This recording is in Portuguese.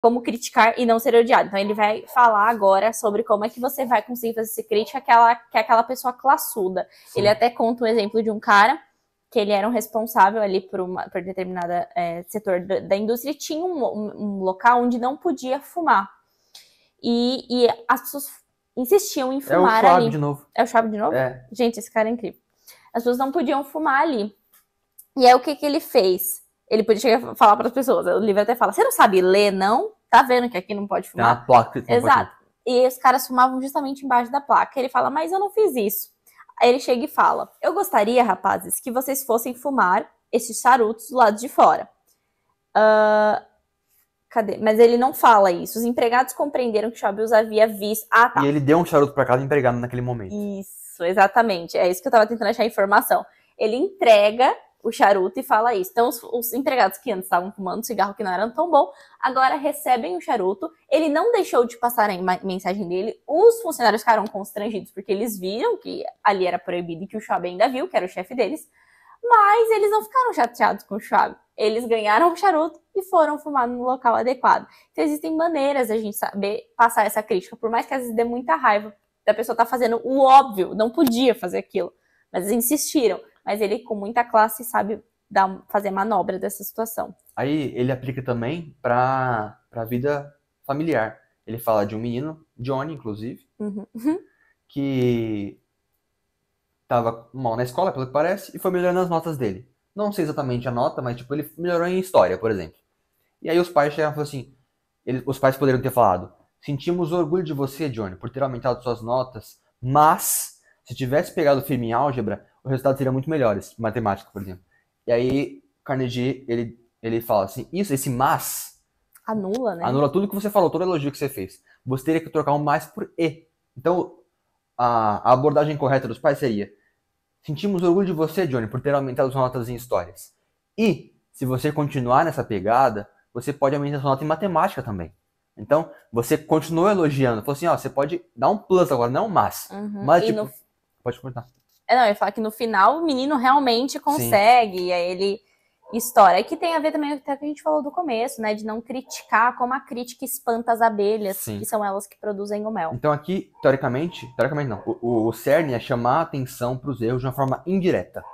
como criticar e não ser odiado. Então ele vai falar agora sobre como é que você vai conseguir fazer essa crítica que, que é aquela pessoa classuda. Sim. Ele até conta um exemplo de um cara que ele era um responsável ali por, uma, por determinado é, setor da, da, indústria e tinha um, um, local onde não podia fumar. E, e as pessoas insistiam em fumar ali. É o chave de novo. É o chave de novo? É. Gente, esse cara é incrível. As pessoas não podiam fumar ali. E aí o que, que ele fez? ele podia chegar e falar para as pessoas. O livro até fala: você não sabe ler, não? Tá vendo que aqui não pode fumar? Tem uma placa que Exato. E os caras fumavam justamente embaixo da placa. Ele fala: mas eu não fiz isso. Aí ele chega e fala: eu gostaria, rapazes, que vocês fossem fumar esses charutos do lado de fora. Uh, cadê? Mas ele não fala isso. Os empregados compreenderam que os havia visto. Ah, tá. E ele deu um charuto para cada empregado naquele momento. Isso, exatamente. É isso que eu estava tentando achar a informação. Ele entrega o charuto e fala isso. Então, os, os empregados que antes estavam fumando cigarro que não era tão bom, agora recebem o charuto. Ele não deixou de passar a mensagem dele. Os funcionários ficaram constrangidos porque eles viram que ali era proibido e que o Schwab ainda viu, que era o chefe deles. Mas eles não ficaram chateados com o Schwab. Eles ganharam o charuto e foram fumar no local adequado. Então, existem maneiras a gente saber passar essa crítica, por mais que às vezes dê muita raiva da pessoa estar tá fazendo o óbvio, não podia fazer aquilo. Mas insistiram mas ele com muita classe sabe dar, fazer manobra dessa situação. Aí ele aplica também para a vida familiar. Ele fala de um menino, Johnny, inclusive, uhum. uhum. que estava mal na escola, pelo que parece, e foi melhorando as notas dele. Não sei exatamente a nota, mas tipo, ele melhorou em história, por exemplo. E aí os pais chegaram e falaram assim, ele, os pais poderiam ter falado, sentimos orgulho de você, Johnny, por ter aumentado suas notas, mas se tivesse pegado firme em álgebra, o resultado seria muito melhores, matemática, por exemplo. E aí, Carnegie, ele, ele fala assim, isso, esse mas... Anula, né? Anula tudo que você falou, todo elogio que você fez. Você teria que trocar um mais por e. Então, a, a abordagem correta dos pais seria, sentimos orgulho de você, Johnny, por ter aumentado suas notas em histórias. E, se você continuar nessa pegada, você pode aumentar sua nota em matemática também. Então, você continuou elogiando. Falou assim, ó, você pode dar um plus agora, não um mas. Uhum. Mas, e tipo... No... Pode cortar. É, não, ia falar que no final o menino realmente consegue, Sim. e aí ele estoura. E é que tem a ver também com o que a gente falou do começo, né? De não criticar, como a crítica espanta as abelhas, Sim. que são elas que produzem o mel. Então aqui, teoricamente, teoricamente não, o, o, o é chamar a atenção para os erros de uma forma indireta.